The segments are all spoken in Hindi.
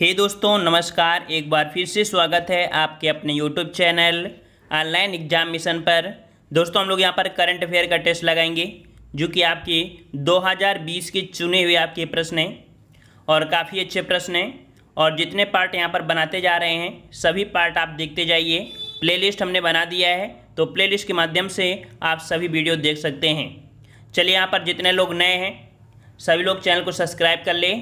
हे hey दोस्तों नमस्कार एक बार फिर से स्वागत है आपके अपने YouTube channel online exam mission पर दोस्तों हम लोग यहाँ पर करंट अफेयर का टेस्ट लगाएंगे जो कि आपके 2020 के चुने हुए आपके प्रश्न हैं और काफ़ी अच्छे प्रश्न हैं और जितने पार्ट यहाँ पर बनाते जा रहे हैं सभी पार्ट आप देखते जाइए प्ले हमने बना दिया है तो प्ले के माध्यम से आप सभी वीडियो देख सकते हैं चलिए यहाँ पर जितने लोग नए हैं सभी लोग चैनल को सब्सक्राइब कर लें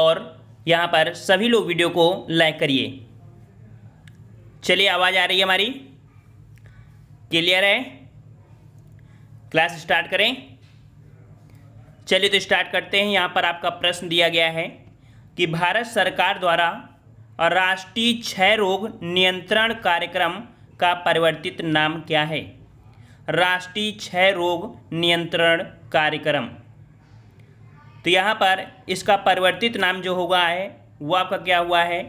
और यहाँ पर सभी लोग वीडियो को लाइक करिए चलिए आवाज़ आ रही है हमारी क्लियर है क्लास स्टार्ट करें चलिए तो स्टार्ट करते हैं यहाँ पर आपका प्रश्न दिया गया है कि भारत सरकार द्वारा राष्ट्रीय क्षय रोग नियंत्रण कार्यक्रम का परिवर्तित नाम क्या है राष्ट्रीय क्षय रोग नियंत्रण कार्यक्रम तो यहाँ पर इसका परिवर्तित नाम जो होगा है वो आपका क्या हुआ है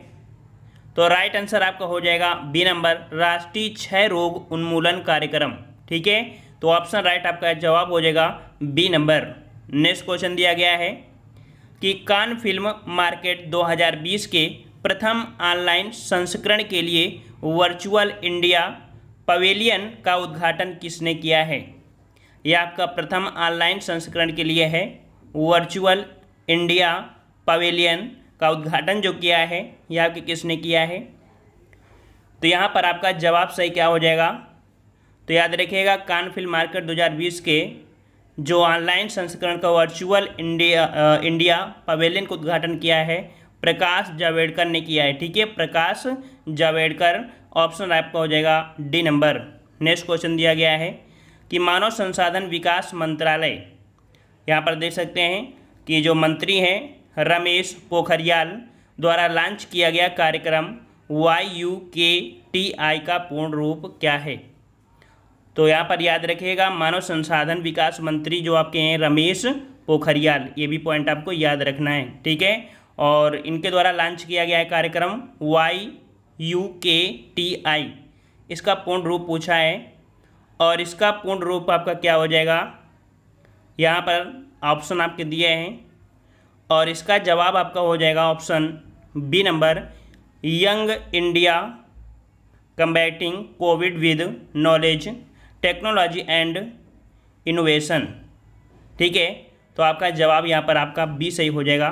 तो राइट आंसर आपका हो जाएगा बी नंबर राष्ट्रीय क्षय रोग उन्मूलन कार्यक्रम ठीक है तो ऑप्शन राइट आपका जवाब हो जाएगा बी नंबर नेक्स्ट क्वेश्चन दिया गया है कि कान फिल्म मार्केट 2020 के प्रथम ऑनलाइन संस्करण के लिए वर्चुअल इंडिया पवेलियन का उद्घाटन किसने किया है यह आपका प्रथम ऑनलाइन संस्करण के लिए है वर्चुअल इंडिया पवेलियन का उद्घाटन जो किया है यह आपके किसने किया है तो यहाँ पर आपका जवाब सही क्या हो जाएगा तो याद रखिएगा कान फिल्म मार्केट 2020 के जो ऑनलाइन संस्करण का वर्चुअल इंडिया इंडिया पवेलियन का उद्घाटन किया है प्रकाश जावेडकर ने किया है ठीक है प्रकाश जावेडकर ऑप्शन आपका हो जाएगा डी नंबर नेक्स्ट क्वेश्चन दिया गया है कि मानव संसाधन विकास मंत्रालय यहाँ पर देख सकते हैं कि जो मंत्री हैं रमेश पोखरियाल द्वारा लॉन्च किया गया कार्यक्रम Y U K T I का पूर्ण रूप क्या है तो यहाँ पर याद रखिएगा मानव संसाधन विकास मंत्री जो आपके हैं रमेश पोखरियाल ये भी पॉइंट आपको याद रखना है ठीक है और इनके द्वारा लॉन्च किया गया है कार्यक्रम Y U K T I इसका पूर्ण रूप पूछा है और इसका पूर्ण रूप आपका क्या हो जाएगा यहाँ पर ऑप्शन आपके दिए हैं और इसका जवाब आपका हो जाएगा option B number young India combating COVID with knowledge technology and innovation ठीक है तो आपका जवाब यहाँ पर आपका बी सही हो जाएगा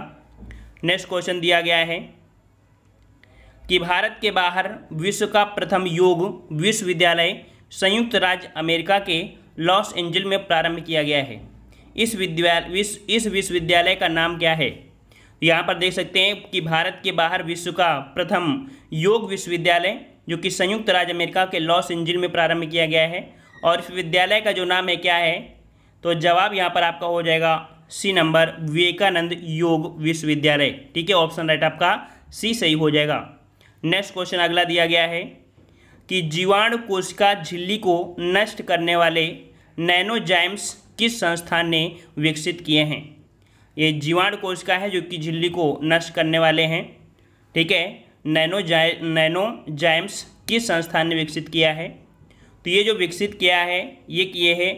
नेक्स्ट क्वेश्चन दिया गया है कि भारत के बाहर विश्व का प्रथम योग विश्वविद्यालय संयुक्त राज्य अमेरिका के लॉस एंजल में प्रारंभ किया गया है इस विद्यालय विश्व इस विश्वविद्यालय का नाम क्या है यहाँ पर देख सकते हैं कि भारत के बाहर विश्व का प्रथम योग विश्वविद्यालय जो कि संयुक्त राज्य अमेरिका के लॉस एंजिल में प्रारंभ किया गया है और इस विद्यालय का जो नाम है क्या है तो जवाब यहाँ पर आपका हो जाएगा सी नंबर विवेकानंद योग विश्वविद्यालय ठीक है ऑप्शन राइट आपका सी सही हो जाएगा नेक्स्ट क्वेश्चन अगला दिया गया है कि जीवाणु कोशिका झिल्ली को नष्ट करने वाले नैनोजाइम्स किस संस्थान ने विकसित किए हैं ये जीवाणु कोशिका है जो कि झिल्ली को नष्ट करने वाले हैं ठीक है नैनो जाय नैनो जाइम्स किस संस्थान ने विकसित किया है तो ये जो विकसित किया है ये किए है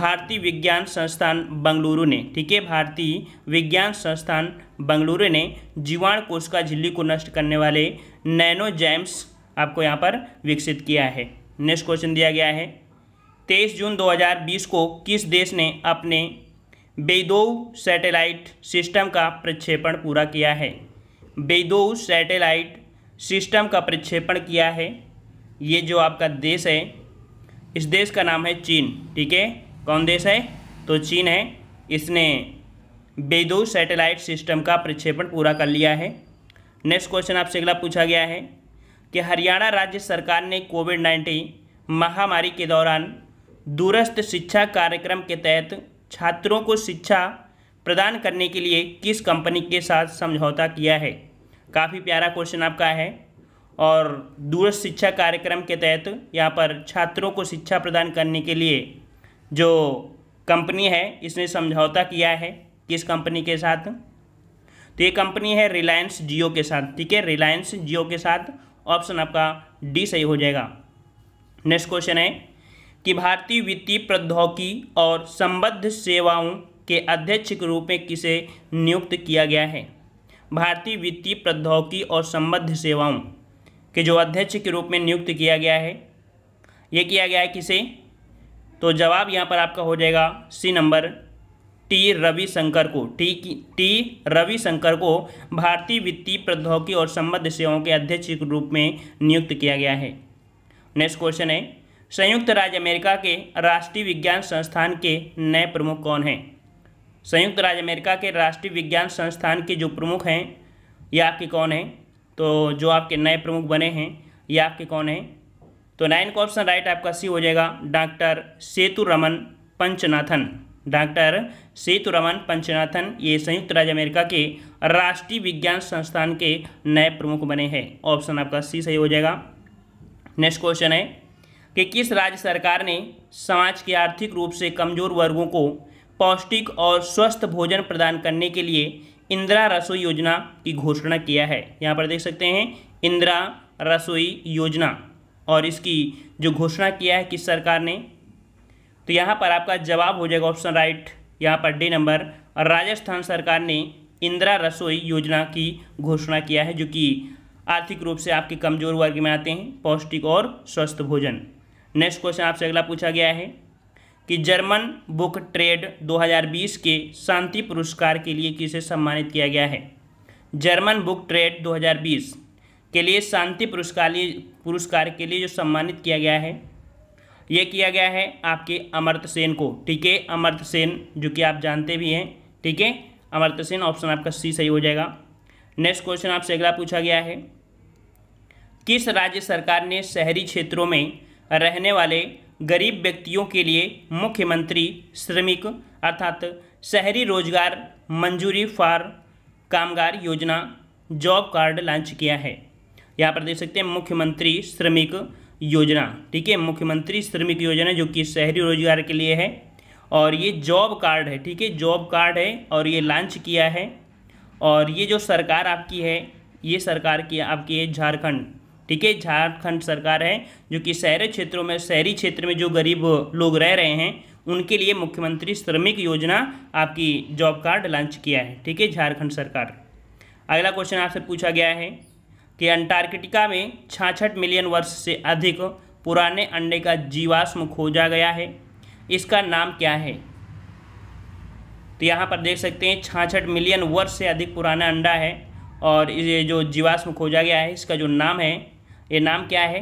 भारतीय विज्ञान संस्थान बंगलुरु ने ठीक है भारतीय विज्ञान संस्थान बंगलुरु ने जीवाणु कोशिका झिल्ली को नष्ट करने वाले नैनो जैम्स आपको यहाँ पर विकसित किया है नेक्स्ट क्वेश्चन दिया गया है 23 जून 2020 को किस देश ने अपने बेदो सैटेलाइट सिस्टम का प्रक्षेपण पूरा किया है बेदो सैटेलाइट सिस्टम का प्रक्षेपण किया है ये जो आपका देश है इस देश का नाम है चीन ठीक है कौन देश है तो चीन है इसने बेदो सैटेलाइट सिस्टम का प्रक्षेपण पूरा कर लिया है नेक्स्ट क्वेश्चन आपसे अगला पूछा गया है कि हरियाणा राज्य सरकार ने कोविड नाइन्टीन महामारी के दौरान दूरस्थ शिक्षा कार्यक्रम के तहत छात्रों को शिक्षा प्रदान करने के लिए किस कंपनी के साथ समझौता किया है काफ़ी प्यारा क्वेश्चन आपका है और दूरस्थ शिक्षा कार्यक्रम के तहत यहाँ पर छात्रों को शिक्षा प्रदान करने के लिए जो कंपनी है इसने समझौता किया है किस कंपनी के साथ तो ये कंपनी है रिलायंस जियो के साथ ठीक है रिलायंस जियो के साथ ऑप्शन आपका डी सही हो जाएगा नेक्स्ट क्वेश्चन है कि भारतीय वित्तीय प्रौद्योगिकी और संबद्ध सेवाओं के अध्यक्ष के रूप में किसे नियुक्त किया गया है भारतीय वित्तीय प्रौद्योगिकी और संबद्ध सेवाओं के जो अध्यक्ष के रूप में नियुक्त किया गया है ये किया गया है किसे तो जवाब यहाँ पर आपका हो जाएगा सी नंबर टी रविशंकर को टी की टी रविशंकर को भारतीय वित्तीय प्रौद्योगिकी और संबद्ध सेवाओं के अध्यक्ष के रूप में नियुक्त किया गया है नेक्स्ट क्वेश्चन है संयुक्त राज्य अमेरिका के राष्ट्रीय विज्ञान संस्थान के नए प्रमुख कौन हैं संयुक्त राज्य अमेरिका के राष्ट्रीय विज्ञान संस्थान के जो प्रमुख हैं ये आपके कौन हैं तो जो आपके नए प्रमुख बने हैं ये आपके कौन हैं तो नाइन का ऑप्शन राइट आपका सी हो जाएगा डॉक्टर सेतु रमन पंचनाथन डॉक्टर सेतु रमन पंचनाथन ये संयुक्त राज्य अमेरिका के राष्ट्रीय विज्ञान संस्थान के नए प्रमुख बने हैं ऑप्शन आपका सी सही हो जाएगा नेक्स्ट क्वेश्चन है कि किस राज्य सरकार ने समाज के आर्थिक रूप से कमजोर वर्गों को पौष्टिक और स्वस्थ भोजन प्रदान करने के लिए इंदिरा रसोई योजना की घोषणा किया है यहाँ पर देख सकते हैं इंदिरा रसोई योजना और इसकी जो घोषणा किया है किस सरकार ने तो यहाँ पर आपका जवाब हो जाएगा ऑप्शन राइट यहाँ पर डी नंबर राजस्थान सरकार ने इंदिरा रसोई योजना की घोषणा किया है जो कि आर्थिक रूप से आपके कमजोर वर्ग में आते हैं पौष्टिक और स्वस्थ भोजन नेक्स्ट क्वेश्चन आपसे अगला पूछा गया है कि जर्मन बुक ट्रेड 2020 के शांति पुरस्कार के लिए किसे सम्मानित किया गया है जर्मन बुक ट्रेड 2020 के लिए शांति पुरस्कार पुरस्कार के लिए जो सम्मानित किया गया है ये किया गया है आपके अमर्त सेन को ठीक है अमर्त सेन जो कि आप जानते भी हैं ठीक है अमर्त सेन ऑप्शन आपका सी सही हो जाएगा नेक्स्ट क्वेश्चन आपसे अगला पूछा गया है किस राज्य सरकार ने शहरी क्षेत्रों में रहने वाले गरीब व्यक्तियों के लिए मुख्यमंत्री श्रमिक अर्थात शहरी रोजगार मंजूरी फॉर कामगार योजना जॉब कार्ड लॉन्च किया है यहाँ पर देख सकते हैं मुख्यमंत्री श्रमिक योजना ठीक है मुख्यमंत्री श्रमिक योजना जो कि शहरी रोजगार के लिए है और ये जॉब कार्ड है ठीक है जॉब कार्ड है और ये लॉन्च किया है और ये जो सरकार आपकी है ये सरकार की आपकी है झारखंड ठीक है झारखंड सरकार है जो कि शहरी क्षेत्रों में शहरी क्षेत्र में जो गरीब लोग रह रहे हैं उनके लिए मुख्यमंत्री श्रमिक योजना आपकी जॉब कार्ड लॉन्च किया है ठीक है झारखंड सरकार अगला क्वेश्चन आपसे पूछा गया है कि अंटार्कटिका में छाछठ मिलियन वर्ष से अधिक पुराने अंडे का जीवाश्म खोजा गया है इसका नाम क्या है तो यहाँ पर देख सकते हैं छाछठ मिलियन वर्ष से अधिक पुराना अंडा है और ये जो जीवाश्म खोजा गया है इसका जो नाम है ये नाम क्या है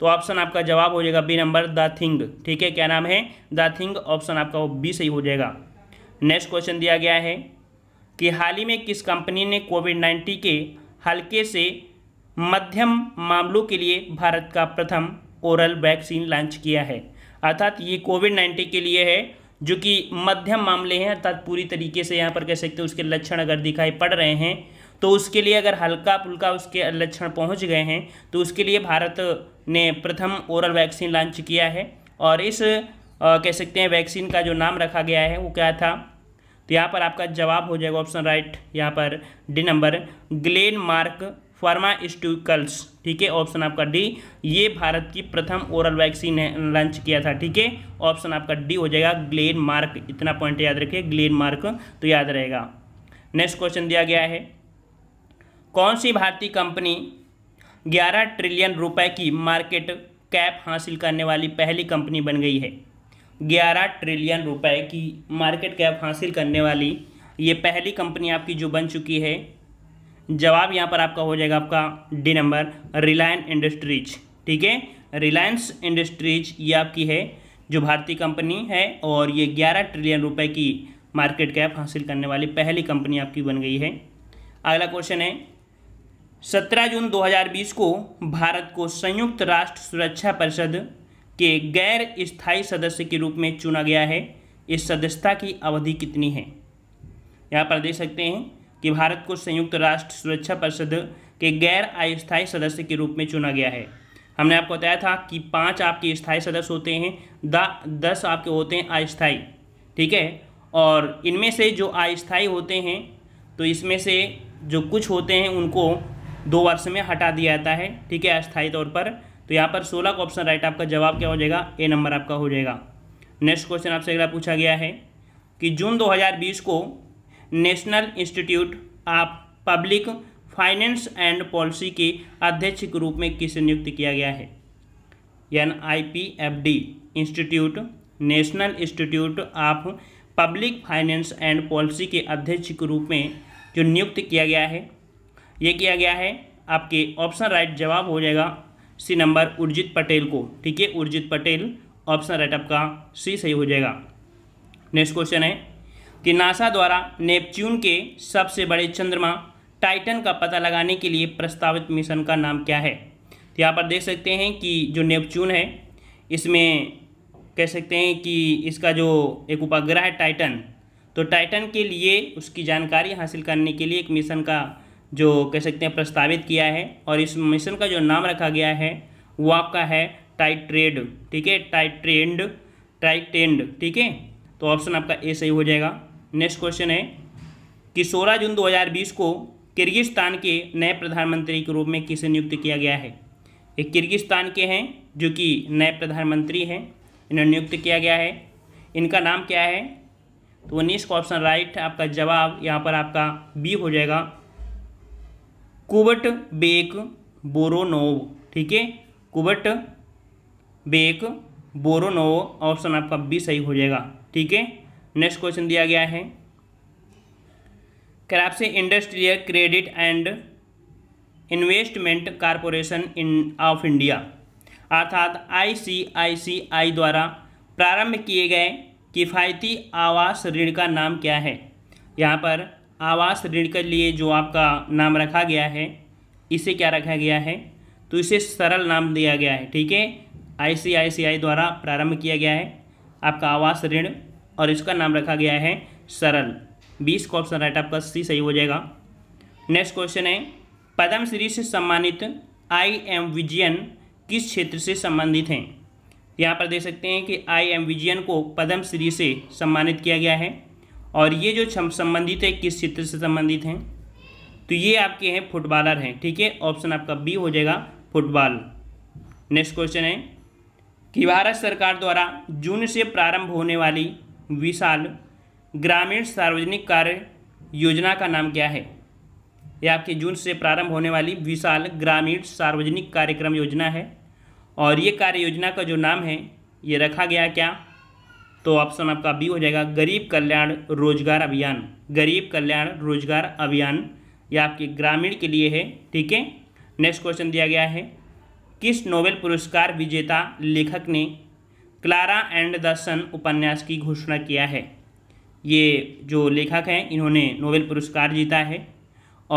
तो ऑप्शन आपका जवाब हो जाएगा बी नंबर द थिंग ठीक है क्या नाम है द थिंग ऑप्शन आपका वो बी सही हो जाएगा नेक्स्ट क्वेश्चन दिया गया है कि हाल ही में किस कंपनी ने कोविड नाइन्टीन के हल्के से मध्यम मामलों के लिए भारत का प्रथम ओरल वैक्सीन लॉन्च किया है अर्थात ये कोविड नाइन्टीन के लिए है जो कि मध्यम मामले हैं अर्थात पूरी तरीके से यहाँ पर कह सकते हैं उसके लक्षण अगर दिखाई पड़ रहे हैं तो उसके लिए अगर हल्का फुल्का उसके लक्षण पहुंच गए हैं तो उसके लिए भारत ने प्रथम ओरल वैक्सीन लॉन्च किया है और इस आ, कह सकते हैं वैक्सीन का जो नाम रखा गया है वो क्या था तो यहाँ पर आपका जवाब हो जाएगा ऑप्शन राइट यहाँ पर D number Glenmark pharmaceuticals ठीक है ऑप्शन आपका डी ये भारत की प्रथम ओरल वैक्सीन है लॉन्च किया था ठीक है ऑप्शन आपका डी हो जाएगा ग्लेन मार्क इतना पॉइंट याद रखिए ग्लेन मार्क तो याद रहेगा नेक्स्ट क्वेश्चन दिया गया है कौन सी भारतीय कंपनी 11 ट्रिलियन रुपए की मार्केट कैप हासिल करने वाली पहली कंपनी बन गई है 11 ट्रिलियन रुपए की मार्केट कैप हासिल करने वाली ये पहली कंपनी आपकी जो बन चुकी है जवाब यहाँ पर आपका हो जाएगा आपका डी नंबर रिलायंस इंडस्ट्रीज ठीक है रिलायंस इंडस्ट्रीज ये आपकी है जो भारतीय कंपनी है और ये ग्यारह ट्रिलियन रुपए की मार्केट कैप हासिल करने वाली पहली कंपनी आपकी बन गई है अगला क्वेश्चन है सत्रह जून 2020 को भारत को संयुक्त राष्ट्र सुरक्षा परिषद के गैर स्थायी सदस्य के रूप में चुना गया है इस सदस्यता की अवधि कितनी है यहाँ पर देख सकते हैं कि भारत को संयुक्त राष्ट्र सुरक्षा परिषद के गैर अस्थायी सदस्य के रूप में चुना गया है हमने आपको बताया था कि पाँच आपके स्थायी सदस्य होते हैं दा दस आपके होते हैं अस्थायी ठीक है और इनमें से जो अस्थायी होते हैं तो इसमें से जो कुछ होते हैं उनको दो वर्ष में हटा दिया जाता है ठीक है अस्थायी तौर पर तो यहाँ पर सोलह का ऑप्शन राइट आपका जवाब क्या हो जाएगा ए नंबर आपका हो जाएगा नेक्स्ट क्वेश्चन आपसे अगला पूछा गया है कि जून 2020 को national institute of public finance and policy के अध्यक्ष के रूप में किसे नियुक्त किया गया है N I P F D institute national institute of public finance and policy के अध्यक्ष के रूप में जो नियुक्त किया गया है ये किया गया है आपके ऑप्शन राइट जवाब हो जाएगा सी नंबर उर्जित पटेल को ठीक है उर्जित पटेल ऑप्शन राइट आपका सी सही हो जाएगा नेक्स्ट क्वेश्चन है कि नासा द्वारा नेपच्यून के सबसे बड़े चंद्रमा टाइटन का पता लगाने के लिए प्रस्तावित मिशन का नाम क्या है तो यहाँ पर देख सकते हैं कि जो नेपच्यून है इसमें कह सकते हैं कि इसका जो एक उपग्रह है टाइटन तो टाइटन के लिए उसकी जानकारी हासिल करने के लिए एक मिशन का जो कह सकते हैं प्रस्तावित किया है और इस मिशन का जो नाम रखा गया है वो आपका है टाइट्रेड ठीक है टाइट्रेंड टाइटेंड ठीक है तो ऑप्शन आपका ए सही हो जाएगा नेक्स्ट क्वेश्चन है कि सोलह जून 2020 को किर्गिस्तान के नए प्रधानमंत्री के रूप में किसे नियुक्त किया गया है ये किर्गिस्तान के हैं जो कि नए प्रधानमंत्री हैं इन्हें नियुक्त किया गया है इनका नाम क्या है तो उन्नीस का ऑप्शन राइट आपका जवाब यहाँ पर आपका बी हो जाएगा कुबट बेक बोरोनोव ठीक है कुबट बेक बोरोनोव ऑप्शन आपका बी सही हो जाएगा ठीक है नेक्स्ट क्वेश्चन दिया गया है क्रैप से industrial credit and investment corporation in of India अर्थात आईसीआईसीआई द्वारा प्रारंभ किए गए किफ़ायती आवास ऋण का नाम क्या है यहाँ पर आवास ऋण के लिए जो आपका नाम रखा गया है इसे क्या रखा गया है तो इसे सरल नाम दिया गया है ठीक है आई द्वारा प्रारंभ किया गया है आपका आवास ऋण और इसका नाम रखा गया है सरल बीस का ऑप्शन राइट आपका सी सही हो जाएगा नेक्स्ट क्वेश्चन है पद्म श्री से सम्मानित आई एम विजयन किस क्षेत्र से संबंधित हैं यहाँ पर देख सकते हैं कि आई एम विजयन को पद्म श्री से सम्मानित किया गया है और ये जो संबंधित है किस क्षेत्र से संबंधित हैं तो ये आपके हैं फुटबॉलर हैं ठीक है ऑप्शन आपका बी हो जाएगा फुटबॉल नेक्स्ट क्वेश्चन है कि भारत सरकार द्वारा जून से प्रारंभ होने वाली विशाल ग्रामीण सार्वजनिक कार्य योजना का नाम क्या है यह आपके जून से प्रारंभ होने वाली विशाल ग्रामीण सार्वजनिक कार्यक्रम योजना है और ये कार्य योजना का जो नाम है ये रखा गया क्या तो ऑप्शन आपका बी हो जाएगा गरीब कल्याण रोजगार अभियान गरीब कल्याण रोजगार अभियान यह आपके ग्रामीण के लिए है ठीक है नेक्स्ट क्वेश्चन दिया गया है किस नोबेल पुरस्कार विजेता लेखक ने क्लारा एंड द सन उपन्यास की घोषणा किया है ये जो लेखक हैं इन्होंने नोबेल पुरस्कार जीता है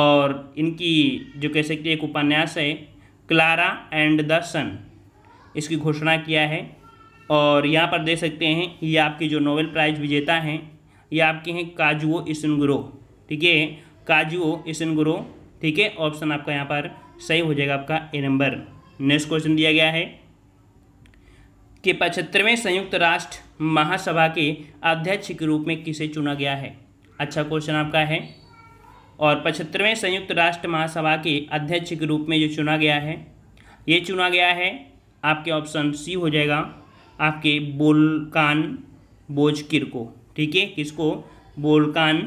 और इनकी जो कह सकते एक उपन्यास है क्लारा एंड द सन इसकी घोषणा किया है और यहाँ पर देख सकते हैं ये आपके जो नोबेल प्राइज़ विजेता हैं ये आपके हैं काजुओ गुरो ठीक है काजुओ इसनगुरो ठीक है ऑप्शन आपका यहाँ पर सही हो जाएगा आपका ए नंबर नेक्स्ट क्वेश्चन दिया गया है कि पचहत्तरवें संयुक्त राष्ट्र महासभा के अध्यक्ष के रूप में किसे चुना गया है अच्छा क्वेश्चन आपका है और पचहत्तरवें संयुक्त राष्ट्र महासभा के अध्यक्ष के रूप में जो चुना गया है ये चुना गया है आपके ऑप्शन सी हो जाएगा आपके बोलकान बोजकिर को ठीक है किसको बोलकान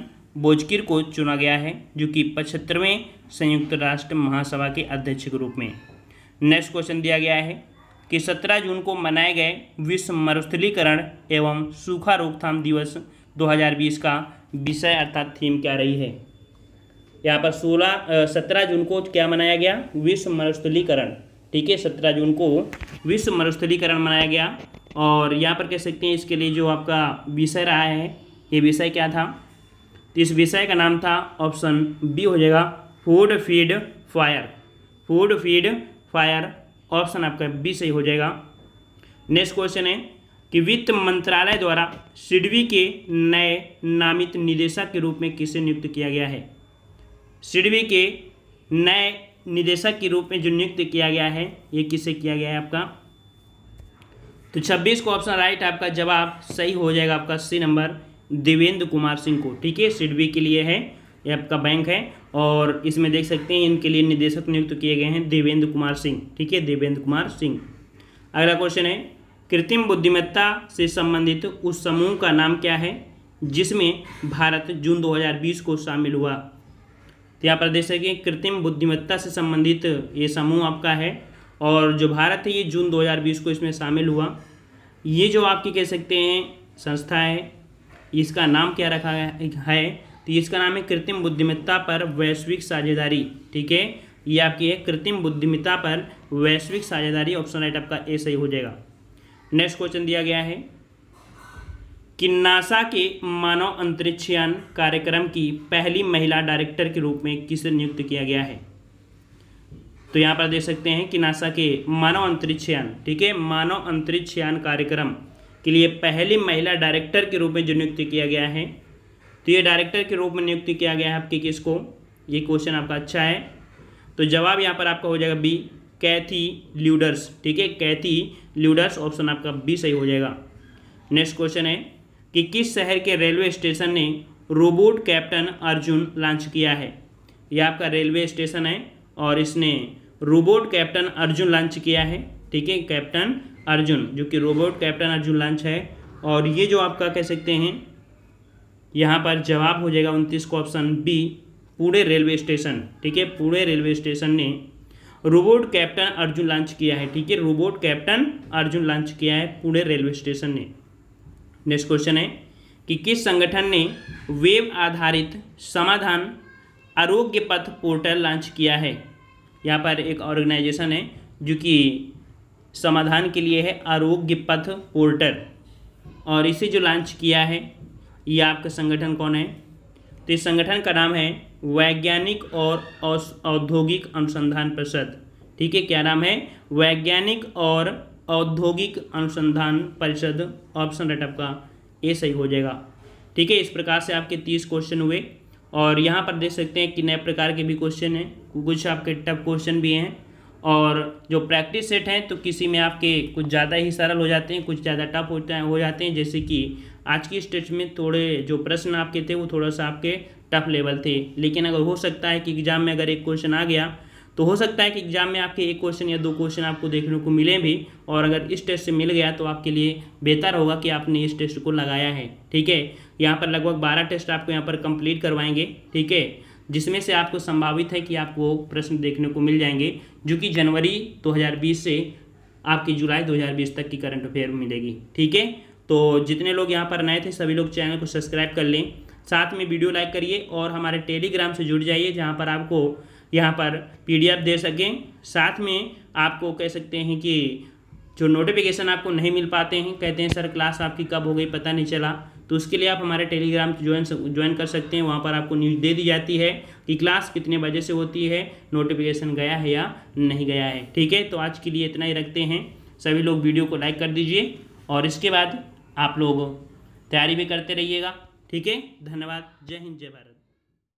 बोजकिर को चुना गया है जो कि पचहत्तरवें संयुक्त राष्ट्र महासभा के अध्यक्ष के रूप में नेक्स्ट क्वेश्चन दिया गया है कि 17 जून को मनाए गए विश्व मरुस्थलीकरण एवं सूखा रोकथाम दिवस 2020 का विषय अर्थात थीम क्या रही है यहाँ पर 16 सत्रह जून को क्या मनाया गया विश्व मरुस्थलीकरण ठीक है सत्रह जून को विश्व मरुस्थलीकरण मनाया गया और यहाँ पर कह सकते हैं इसके लिए जो आपका विषय रहा है ये विषय क्या था तो इस विषय का नाम था ऑप्शन बी हो जाएगा food feed fire food feed fire option आपका बी सही हो जाएगा नेक्स्ट क्वेश्चन है कि वित्त मंत्रालय द्वारा सिडवी के नए नामित निदेशक के रूप में किसे नियुक्त किया गया है सिडवी के नए निदेशक के रूप में जो नियुक्त किया गया है ये किसे किया गया है आपका तो 26 को ऑप्शन राइट आपका जवाब सही हो जाएगा आपका सी नंबर देवेंद्र कुमार सिंह को ठीक है सिडबी के लिए है ये आपका बैंक है और इसमें देख सकते हैं इनके लिए निदेशक नियुक्त किए गए हैं देवेंद्र कुमार सिंह ठीक है देवेंद्र कुमार सिंह अगला क्वेश्चन है कृत्रिम बुद्धिमत्ता से संबंधित उस समूह का नाम क्या है जिसमें भारत जून 2020 को शामिल हुआ तो यहाँ पर देख सकें कृत्रिम बुद्धिमत्ता से संबंधित ये समूह आपका है और जो भारत है ये जून 2020 को इसमें शामिल हुआ ये जो आपकी कह सकते हैं संस्था है इसका नाम क्या रखा है तो इसका नाम है कृत्रिम बुद्धिमत्ता पर वैश्विक साझेदारी ठीक है ये आपकी है कृत्रिम बुद्धिमत्ता पर वैश्विक साझेदारी ऑप्शन राइट आपका ए सही हो जाएगा नेक्स्ट क्वेश्चन दिया गया है कि नासा के मानव अंतरिक्षयान कार्यक्रम की पहली महिला डायरेक्टर के रूप में किसे नियुक्त किया गया है तो यहाँ पर देख सकते हैं कि नासा के मानव अंतरिक्ष यान ठीक है मानव अंतरिक्ष यान कार्यक्रम के लिए पहली महिला डायरेक्टर के रूप में जो नियुक्त किया गया है तो ये डायरेक्टर के रूप में नियुक्त किया गया है आपके किसको ये क्वेश्चन आपका अच्छा है तो जवाब यहाँ पर आपका हो जाएगा बी कैथी ल्यूडर्स ठीक है कैथी ल्यूडर्स ऑप्शन आपका बी सही हो जाएगा नेक्स्ट क्वेश्चन है कि किस शहर के रेलवे स्टेशन ने रोबोट कैप्टन अर्जुन लॉन्च किया है यह आपका रेलवे स्टेशन है और इसने रोबोट कैप्टन अर्जुन लॉन्च किया है ठीक है कैप्टन अर्जुन जो कि रोबोट कैप्टन अर्जुन लॉन्च है और ये जो आपका कह सकते हैं यहाँ पर जवाब हो जाएगा उनतीस को ऑप्शन बी पूरे रेलवे स्टेशन ठीक है पूरे रेलवे स्टेशन ने रोबोट कैप्टन अर्जुन लॉन्च किया है ठीक है रोबोट कैप्टन अर्जुन लॉन्च किया है पुणे रेलवे स्टेशन ने नेक्स्ट क्वेश्चन है कि किस संगठन ने वेब आधारित समाधान आरोग्य पथ पोर्टल लॉन्च किया है यहाँ पर एक ऑर्गेनाइजेशन है जो कि समाधान के लिए है आरोग्य पथ पोर्टल और इसे जो लॉन्च किया है ये आपका संगठन कौन है तो इस संगठन का नाम है वैज्ञानिक और औद्योगिक अनुसंधान परिषद ठीक है क्या नाम है वैज्ञानिक और औद्योगिक अनुसंधान परिषद ऑप्शन रेटअप आपका ए सही हो जाएगा ठीक है इस प्रकार से आपके तीस क्वेश्चन हुए और यहाँ पर देख सकते हैं कि नए प्रकार के भी क्वेश्चन हैं कुछ आपके टफ क्वेश्चन भी हैं और जो प्रैक्टिस सेट हैं तो किसी में आपके कुछ ज़्यादा ही सरल हो जाते हैं कुछ ज़्यादा टफ होता हैं हो जाते हैं जैसे कि आज की स्टेज में थोड़े जो प्रश्न आपके थे वो थोड़ा सा आपके टफ लेवल थे लेकिन अगर हो सकता है कि एग्ज़ाम में अगर एक क्वेश्चन आ गया तो हो सकता है कि एग्ज़ाम में आपके एक क्वेश्चन या दो क्वेश्चन आपको देखने को मिले भी और अगर इस टेस्ट से मिल गया तो आपके लिए बेहतर होगा कि आपने इस टेस्ट को लगाया है ठीक है यहाँ पर लगभग बारह टेस्ट आपको यहाँ पर कंप्लीट करवाएंगे ठीक है जिसमें से आपको संभावित है कि आपको प्रश्न देखने को मिल जाएंगे जो कि जनवरी दो से आपकी जुलाई दो तक की करंट अफेयर मिलेगी ठीक है तो जितने लोग यहाँ पर नए थे सभी लोग चैनल को सब्सक्राइब कर लें साथ में वीडियो लाइक करिए और हमारे टेलीग्राम से जुड़ जाइए जहाँ पर आपको यहाँ पर पीडीएफ दे सकें साथ में आपको कह सकते हैं कि जो नोटिफिकेशन आपको नहीं मिल पाते हैं कहते हैं सर क्लास आपकी कब हो गई पता नहीं चला तो उसके लिए आप हमारे टेलीग्राम ज्वाइन ज्वाइन कर सकते हैं वहाँ पर आपको न्यूज़ दे दी जाती है कि क्लास कितने बजे से होती है नोटिफिकेशन गया है या नहीं गया है ठीक है तो आज के लिए इतना ही रखते हैं सभी लोग वीडियो को लाइक कर दीजिए और इसके बाद आप लोग तैयारी भी करते रहिएगा ठीक है धन्यवाद जय हिंद जय भारत